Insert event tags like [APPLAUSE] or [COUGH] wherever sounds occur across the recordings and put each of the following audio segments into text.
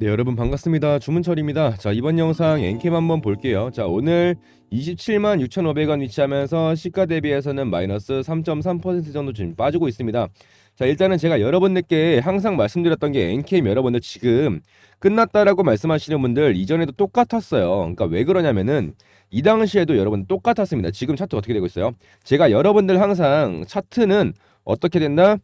네 여러분 반갑습니다 주문철입니다 자 이번 영상 엔캠 한번 볼게요 자 오늘 27만 6,500원 위치하면서 시가 대비해서는 마이너스 3.3% 정도 지금 빠지고 있습니다 자 일단은 제가 여러분들께 항상 말씀드렸던 게 엔캠 여러분들 지금 끝났다라고 말씀하시는 분들 이전에도 똑같았어요 그러니까 왜 그러냐면은 이 당시에도 여러분 똑같았습니다 지금 차트 어떻게 되고 있어요 제가 여러분들 항상 차트는 어떻게 된다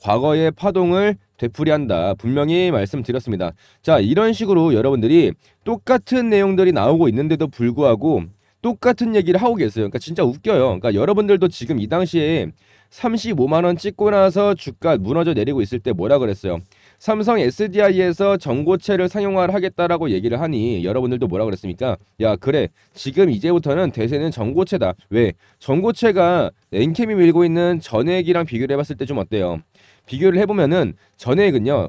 과거의 파동을 되풀이한다. 분명히 말씀드렸습니다. 자, 이런 식으로 여러분들이 똑같은 내용들이 나오고 있는데도 불구하고 똑같은 얘기를 하고 계세요. 그러니까 진짜 웃겨요. 그러니까 여러분들도 지금 이 당시에 35만 원 찍고 나서 주가 무너져 내리고 있을 때 뭐라 그랬어요? 삼성 SDI에서 정고체를 상용화를 하겠다라고 얘기를 하니 여러분들도 뭐라 그랬습니까? 야 그래 지금 이제부터는 대세는 정고체다 왜? 정고체가 네, 인캠이 밀고 있는 전액이랑 비교를 해봤을 때 좀 어때요? 비교를 해보면은 전액은요.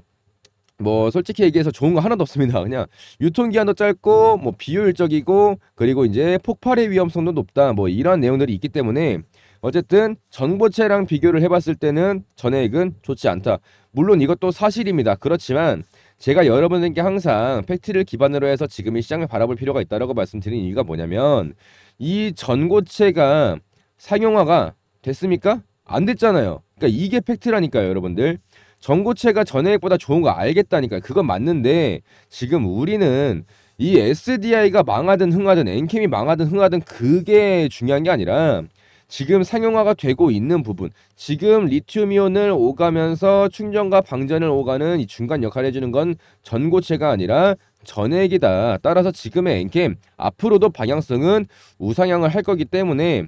뭐 솔직히 얘기해서 좋은 거 하나도 없습니다. [LAUGHS] 그냥 유통기한도 짧고 뭐 비효율적이고 그리고 이제 폭발의 위험성도 높다. 뭐 이런 내용들이 있기 때문에 어쨌든 전고체랑 비교를 해봤을 때는 전액은 좋지 않다. 물론 이것도 사실입니다. 그렇지만 제가 여러분들께 항상 팩트를 기반으로 해서 지금 이 시장을 바라볼 필요가 있다라고 말씀드린 이유가 뭐냐면 이 전고체가 상용화가 됐습니까? 안 됐잖아요. 그러니까 이게 팩트라니까요, 여러분들. 전고체가 전액보다 좋은 거 알겠다니까요. 그건 맞는데 지금 우리는 이 SDI가 망하든 흥하든 엔캠이 망하든 흥하든 그게 중요한 게 아니라 지금 상용화가 되고 있는 부분 지금 리튬이온을 오가면서 충전과 방전을 오가는 이 중간 역할을 해주는 건 전고체가 아니라 전액이다 따라서 지금의 엔캠 앞으로도 방향성은 우상향을 할 거기 때문에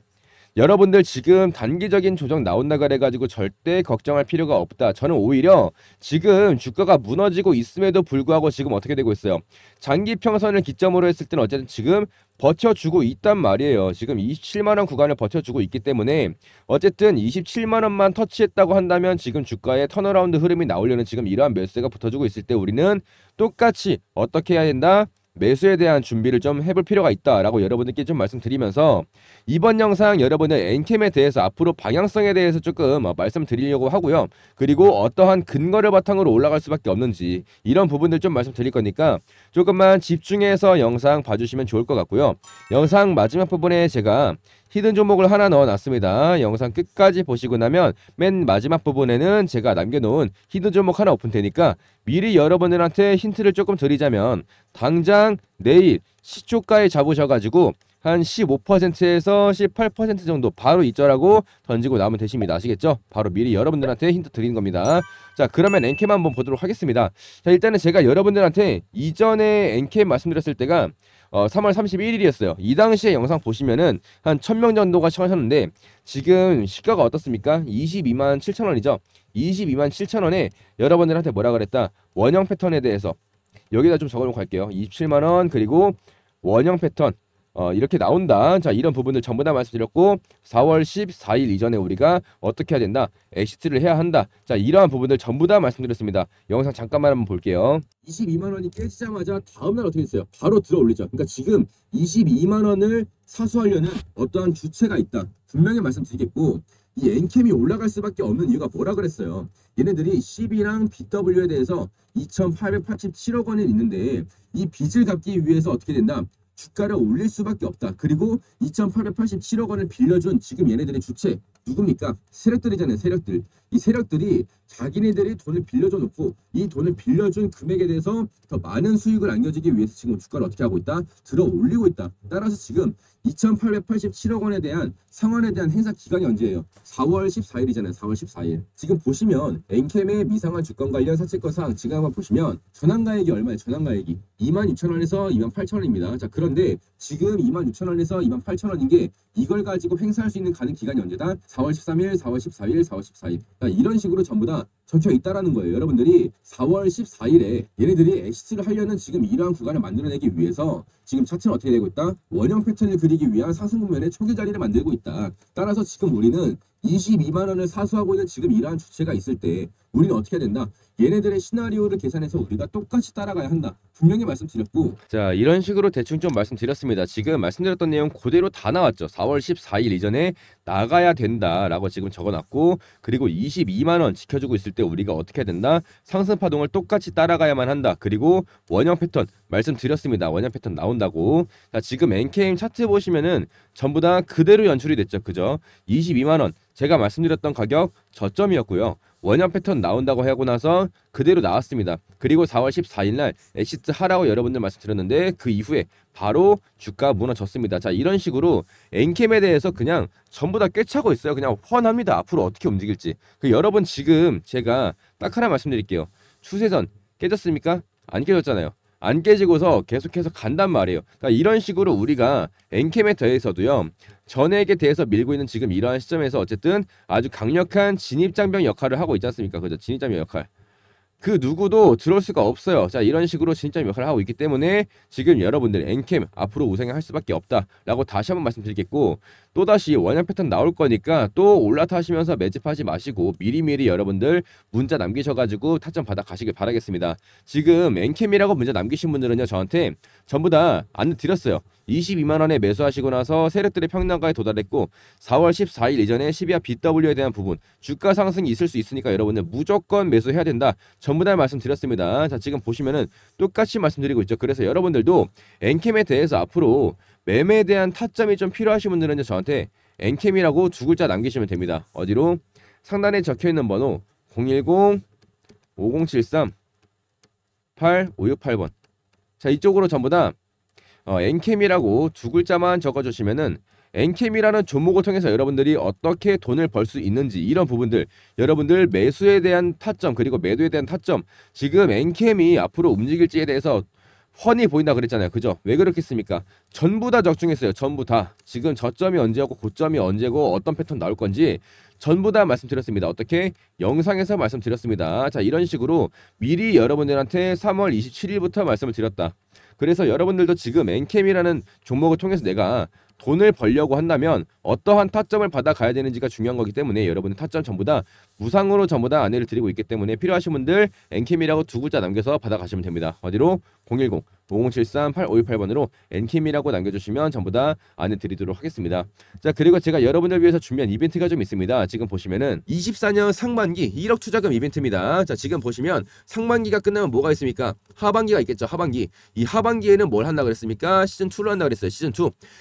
여러분들 지금 단기적인 조정 나온다 그래가지고 절대 걱정할 필요가 없다. 저는 오히려 지금 주가가 무너지고 있음에도 불구하고 지금 어떻게 되고 있어요? 장기 평선을 기점으로 했을 때는 어쨌든 지금 버텨주고 있단 말이에요. 지금 27만원 구간을 버텨주고 있기 때문에 어쨌든 27만원만 터치했다고 한다면 지금 주가의 터널라운드 흐름이 나오려는 지금 이러한 매수가 붙어주고 있을 때 우리는 똑같이 어떻게 해야 된다? 매수에 대한 준비를 좀 해볼 필요가 있다라고 여러분들께 좀 말씀드리면서 이번 영상 여러분의 엔캠에 대해서 앞으로 방향성에 대해서 조금 어, 말씀드리려고 하고요. 그리고 어떠한 근거를 바탕으로 올라갈 수밖에 없는지 이런 부분들 좀 말씀드릴 거니까 조금만 집중해서 영상 봐주시면 좋을 것 같고요. 영상 마지막 부분에 제가 히든 종목을 하나 넣어놨습니다. 영상 끝까지 보시고 나면 맨 마지막 부분에는 제가 남겨놓은 히든 종목 하나 오픈 되니까 미리 여러분들한테 힌트를 조금 드리자면 당장 내일 시초가에 잡으셔가지고 한 15%에서 18% 정도 바로 이절하고 던지고 나면 되십니다 아시겠죠? 바로 미리 여러분들한테 힌트 드리는 겁니다. 자 그러면 NK만 한번 보도록 하겠습니다. 자 일단은 제가 여러분들한테 이전에 NK 말씀드렸을 때가 어, 3월 31일이었어요. 이 당시에 영상 보시면은 한 1000명 정도가 시청하셨는데 지금 시가가 어떻습니까? 22만 7천원이죠. 22만 7천원에 여러분들한테 뭐라 그랬다? 원형 패턴에 대해서 여기다 좀 적어놓고 갈게요. 27만원 그리고 원형 패턴 어, 이렇게 나온다. 자, 이런 부분들 전부 다 말씀드렸고 4월 14일 이전에 우리가 어떻게 해야 된다? 엑시트를 해야 한다. 자, 이러한 부분들 전부 다 말씀드렸습니다. 영상 잠깐만 한번 볼게요. 22만 원이 깨지자마자 다음 날 어떻게 했어요? 바로 들어 올리죠. 그러니까 지금 22만 원을 사수하려는 어떠한 주체가 있다. 분명히 말씀드리겠고 이 엔캠이 올라갈 수밖에 없는 이유가 뭐라 그랬어요? 얘네들이 CB랑 BW에 대해서 2,887억 원이 있는데 이 빚을 갚기 위해서 어떻게 된다? 주가를 올릴 수밖에 없다. 그리고 2,887억 원을 빌려준 지금 얘네들의 주체 누굽니까? 세력들이잖아요. 세력들. 이 세력들이 자기네들이 돈을 빌려줘 놓고 이 돈을 빌려준 금액에 대해서 더 많은 수익을 안겨주기 위해서 지금 주가를 어떻게 하고 있다? 들어 올리고 있다. 따라서 지금 2,887억 원에 대한 상환에 대한 행사 기간이 언제예요? 4월 14일이잖아요. 4월 14일. 지금 보시면 엔캠의 미상한 주권 관련 사채권 상 지금 한번 보시면 전환가액이 얼마예요? 전환가액이 26,000원에서 28,000원입니다. 자 그런데 지금 26,000원에서 28,000원인 게 이걸 가지고 행사할 수 있는 가능 기간이 언제다? 4월 13일, 4월 14일, 4월 14일. 그러니까 이런 식으로 전부 다 적혀 있다라는 거예요. 여러분들이 4월 14일에 얘네들이 엑시트를 하려는 지금 이러한 구간을 만들어내기 위해서 지금 차트는 어떻게 되고 있다? 원형 패턴을 그리기 위한 상승 국면의 초기 자리를 만들고 있다. 따라서 지금 우리는 22만 원을 사수하고 있는 지금 이러한 주체가 있을 때 우리는 어떻게 해야 된다. 얘네들의 시나리오를 계산해서 우리가 똑같이 따라가야 한다. 분명히 말씀드렸고. 자, 이런 식으로 대충 좀 말씀드렸습니다. 지금 말씀드렸던 내용 그대로 다 나왔죠. 4월 14일 이전에 나가야 된다라고 지금 적어놨고 그리고 22만 원 지켜주고 있을 때 우리가 어떻게 해야 된다. 상승 파동을 똑같이 따라가야만 한다. 그리고 원형 패턴 말씀드렸습니다. 원형 패턴 나온다고. 자, 지금 NKM 차트 보시면은 전부 다 그대로 연출이 됐죠. 그죠? 22만 원 제가 말씀드렸던 가격 저점이었고요. 원형 패턴 나온다고 하고 나서 그대로 나왔습니다. 그리고 4월 14일 날 엑시트 하라고 여러분들 말씀드렸는데 그 이후에 바로 주가 무너졌습니다. 자 이런 식으로 엔캠에 대해서 그냥 전부 다 꿰차고 있어요. 그냥 훤합니다. 앞으로 어떻게 움직일지. 그 여러분 지금 제가 딱 하나 말씀드릴게요. 추세선 깨졌습니까? 안 깨졌잖아요. 안 깨지고서 계속해서 간단 말이에요. 그러니까 이런 식으로 우리가 엔캠에 대해서도요. 전액에 대해서 밀고 있는 지금 이러한 시점에서 어쨌든 아주 강력한 진입장벽 역할을 하고 있지 않습니까? 그죠? 진입장벽 역할. 그 누구도 들어올 수가 없어요. 자 이런 식으로 진입장벽 역할을 하고 있기 때문에 지금 여러분들 엔캠 앞으로 우승할 수밖에 없다라고 다시 한번 말씀드리겠고 또다시 원형 패턴 나올 거니까 또 올라타시면서 매집하지 마시고 미리미리 여러분들 문자 남기셔가지고 타점 받아 가시길 바라겠습니다. 지금 엔캠이라고 문자 남기신 분들은요 저한테 전부 다 안내 드렸어요. 22만원에 매수하시고 나서 세력들의 평난가에 도달했고 4월 14일 이전에 12화 BW에 대한 부분 주가 상승이 있을 수 있으니까 여러분들 무조건 매수해야 된다 전부 다 말씀드렸습니다 자 지금 보시면은 똑같이 말씀드리고 있죠 그래서 여러분들도 엔캠에 대해서 앞으로 매매에 대한 타점이 좀 필요하신 분들은 이제 저한테 엔캠이라고 두 글자 남기시면 됩니다. 어디로? 상단에 적혀 있는 번호 010-5073-8568번 자 이쪽으로 전부 다 어, 엔캠이라고 두 글자만 적어주시면은 엔캠이라는 종목을 통해서 여러분들이 어떻게 돈을 벌 수 있는지 이런 부분들 여러분들 매수에 대한 타점 그리고 매도에 대한 타점 지금 엔캠이 앞으로 움직일지에 대해서 훤히 보인다 그랬잖아요. 그죠? 왜 그렇겠습니까? 전부 다 적중했어요. 전부 다. 지금 저점이 언제고 고점이 언제고 어떤 패턴 나올 건지 전부 다 말씀드렸습니다. 어떻게? 영상에서 말씀드렸습니다. 자, 이런 식으로 미리 여러분들한테 3월 27일부터 말씀을 드렸다. 그래서 여러분들도 지금 엔캠이라는 종목을 통해서 내가 돈을 벌려고 한다면 어떠한 타점을 받아가야 되는지가 중요한 거기 때문에 여러분의 타점 전부 다 무상으로 전부 다 안내를 드리고 있기 때문에 필요하신 분들 엔캠이라고 두 글자 남겨서 받아가시면 됩니다. 어디로? 010-5073-8568번으로 엔캠이라고 남겨주시면 전부 다 안내 드리도록 하겠습니다. 자 그리고 제가 여러분을 위해서 준비한 이벤트가 좀 있습니다. 지금 보시면은 24년 상반기 1억 투자금 이벤트입니다. 자 지금 보시면 상반기가 끝나면 뭐가 있습니까? 하반기가 있겠죠. 하반기. 이 하반기에는 뭘 한다 그랬습니까? 시즌 2를 한다 그랬어요. 시즌 2.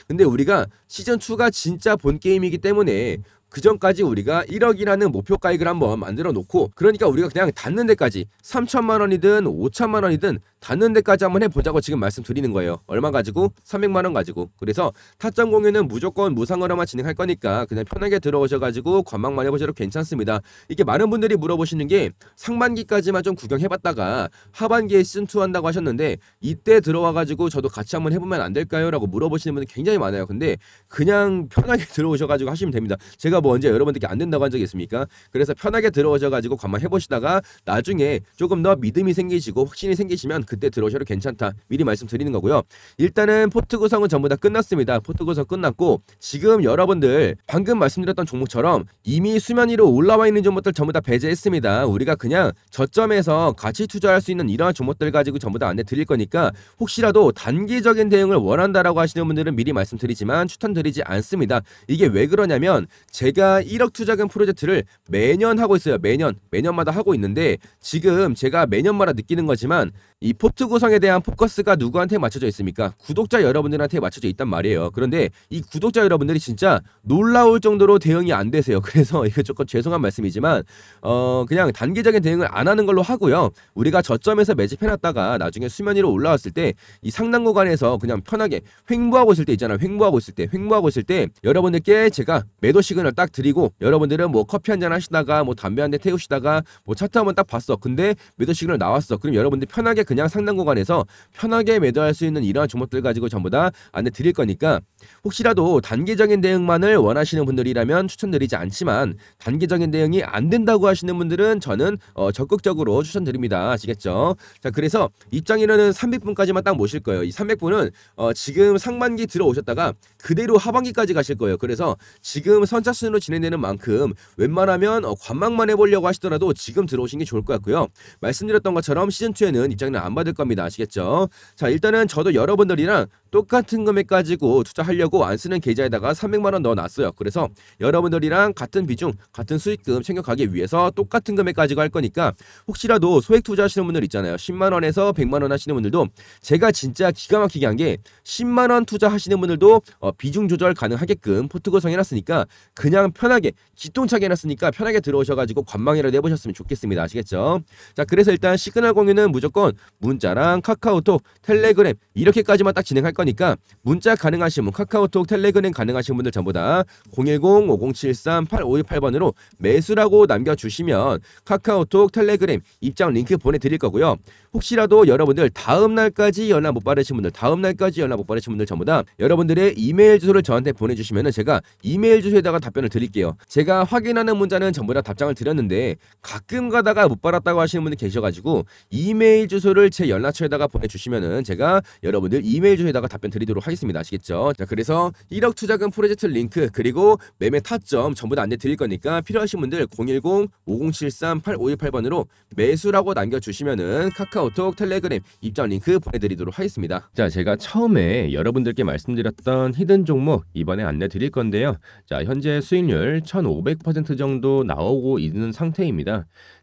근데 우리가 그러니까 시즌2가 진짜 본 게임이기 때문에 그 전까지 우리가 1억이라는 목표 가액을 한번 만들어 놓고 그러니까 우리가 그냥 닿는 데까지 3천만 원이든 5천만 원이든 닿는 데까지 한번 해보자고 지금 말씀드리는 거예요. 얼마 가지고? 300만 원 가지고. 그래서 타점 공유는 무조건 무상으로만 진행할 거니까 그냥 편하게 들어오셔가지고 관망만 해보셔도 괜찮습니다. 이게 많은 분들이 물어보시는 게 상반기까지만 좀 구경해봤다가 하반기에 시즌2 한다고 하셨는데 이때 들어와가지고 저도 같이 한번 해보면 안 될까요? 라고 물어보시는 분들 굉장히 많아요. 근데 그냥 편하게 [LAUGHS] 들어오셔가지고 하시면 됩니다. 제가 뭐 언제 여러분들께 안 된다고 한 적이 있습니까? 그래서 편하게 들어오셔가지고 관망해보시다가 나중에 조금 더 믿음이 생기시고 확신이 생기시면 그때 들어오셔도 괜찮다. 미리 말씀드리는 거고요. 일단은 포트 구성은 전부 다 끝났습니다. 포트 구성 끝났고 지금 여러분들 방금 말씀드렸던 종목처럼 이미 수면 위로 올라와 있는 종목들 전부 다 배제했습니다. 우리가 그냥 저점에서 같이 투자할 수 있는 이러한 종목들 가지고 전부 다 안내 드릴 거니까 혹시라도 단기적인 대응을 원한다라고 하시는 분들은 미리 말씀드리지만 추천드리지 않습니다. 이게 왜 그러냐면 제가 1억 투자금 프로젝트를 매년 하고 있어요. 매년 매년마다 하고 있는데 지금 제가 매년마다 느끼는 거지만 이 포트 구성에 대한 포커스가 누구한테 맞춰져 있습니까? 구독자 여러분들한테 맞춰져 있단 말이에요. 그런데 이 구독자 여러분들이 진짜 놀라울 정도로 대응이 안 되세요. [LAUGHS] 그래서 이거 조금 죄송한 말씀이지만 어 그냥 단기적인 대응을 안 하는 걸로 하고요. 우리가 저점에서 매집해놨다가 나중에 수면 위로 올라왔을 때 이 상단 구간에서 그냥 편하게 횡보하고 있을 때 있잖아요. 횡보하고 있을 때 횡보하고 있을 때 여러분들께 제가 매도 시그널 딱 드리고 여러분들은 뭐 커피 한 잔 하시다가 뭐 담배 한 대 태우시다가 뭐 차트 한 번 딱 봤어. 근데 매도 시그널 나왔어. 그럼 여러분들 편하게 그냥 상단 구간에서 편하게 매도할 수 있는 이러한 종목들 가지고 전부 다 안내 드릴 거니까 혹시라도 단계적인 대응만을 원하시는 분들이라면 추천드리지 않지만 단계적인 대응이 안 된다고 하시는 분들은 저는 어, 적극적으로 추천드립니다. 아시겠죠? 자 그래서 입장이라는 300분까지만 딱 모실 거예요. 이 300분은 어, 지금 상반기 들어오셨다가 그대로 하반기까지 가실 거예요. 그래서 지금 선착순으로 진행되는 만큼 웬만하면 어, 관망만 해보려고 하시더라도 지금 들어오신 게 좋을 것 같고요. 말씀드렸던 것처럼 시즌2에는 입장일 안 받을 겁니다. 아시겠죠? 자, 일단은 저도 여러분들이랑 똑같은 금액 가지고 투자하려고 안 쓰는 계좌에다가 300만 원 넣어놨어요. 그래서 여러분들이랑 같은 비중, 같은 수익금 챙겨가기 위해서 똑같은 금액 가지고 할 거니까 혹시라도 소액 투자하시는 분들 있잖아요. 10만 원에서 100만 원 하시는 분들도 제가 진짜 기가 막히게 한 게 10만 원 투자하시는 분들도 어, 비중 조절 가능하게끔 포트 구성해놨으니까 그냥 편하게 기똥차게 해놨으니까 편하게 들어오셔가지고 관망이라도 해보셨으면 좋겠습니다. 아시겠죠? 자, 그래서 일단 시그널 공유는 무조건 문자랑 카카오톡, 텔레그램 이렇게까지만 딱 진행할 거니까 문자 가능하신 분, 카카오톡, 텔레그램 가능하신 분들 전부 다 010-5073-8568번으로 매수라고 남겨주시면 카카오톡, 텔레그램 입장 링크 보내드릴 거고요. 혹시라도 여러분들 다음 날까지 연락 못 받으신 분들, 다음 날까지 연락 못 받으신 분들 전부 다 여러분들의 이메일 주소를 저한테 보내주시면 제가 이메일 주소에다가 답변을 드릴게요. 제가 확인하는 문자는 전부 다 답장을 드렸는데 가끔 가다가 못 받았다고 하시는 분들 계셔가지고 이메일 주소 주소를 제 연락처에다가 보내주시면은 제가 여러분들 이메일 주소에다가 답변 드리도록 하겠습니다. 아시겠죠? 자 그래서 1억 투자금 프로젝트 링크 그리고 매매 타점 전부 다 안내 드릴 거니까 필요하신 분들 010-5073-8518번으로 매수라고 남겨주시면은 카카오톡, 텔레그램 입장 링크 보내드리도록 하겠습니다. 자 제가 처음에 여러분들께 말씀드렸던 히든 종목 이번에 안내 드릴 건데요. 자 현재 수익률 1,500% 정도 나오고 있는 상태입니다.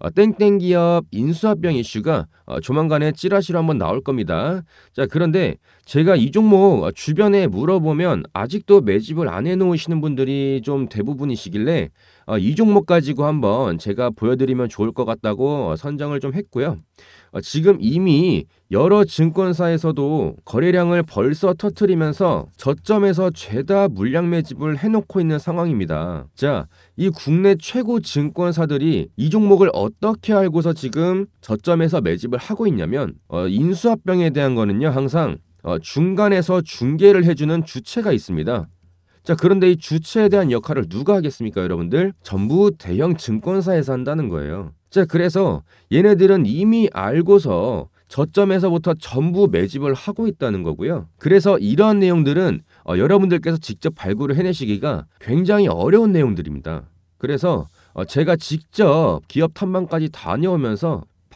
어, 땡땡 기업 인수합병 이슈가 어, 조만간에 찌라시로 한번 나올 겁니다. 자 그런데 제가 이 종목 어, 주변에 물어보면 아직도 매집을 안 해놓으시는 분들이 좀 대부분이시길래 어, 이 종목 가지고 한번 제가 보여드리면 좋을 것 같다고 어, 선정을 좀 했고요. 어, 지금 이미 여러 증권사에서도 거래량을 벌써 터트리면서 저점에서 죄다 물량 매집을 해놓고 있는 상황입니다. 자, 이 국내 최고 증권사들이 이 종목을 어떻게 알고서 지금 저점에서 매집을 하고 있냐면 어, 인수합병에 대한 거는요 항상 어, 중간에서 중개를 해주는 주체가 있습니다. 자, 그런데 이 주체에 대한 역할을 누가 하겠습니까, 여러분들? 전부 대형 증권사에서 한다는 거예요. 자, 그래서 얘네들은 이미 알고서 저점에서부터 전부 매집을 하고 있다는 거고요. 그래서 이러한 내용들은 어, 여러분들께서 직접 발굴을 해내시기가 굉장히 어려운 내용들입니다. 그래서 어, 제가 직접 기업 탐방까지 다녀오면서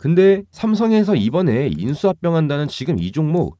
근데 삼성에서 이번에 인수합병한다는 지금 이 종목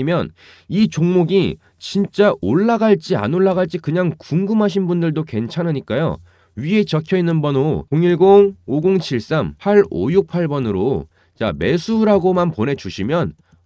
아니면 이 종목이 진짜 올라갈지 안 올라갈지 그냥 궁금하신 분들도 괜찮으니까요. 위에 적혀있는 번호 010-5073-8568번으로 자 매수라고만 보내주시면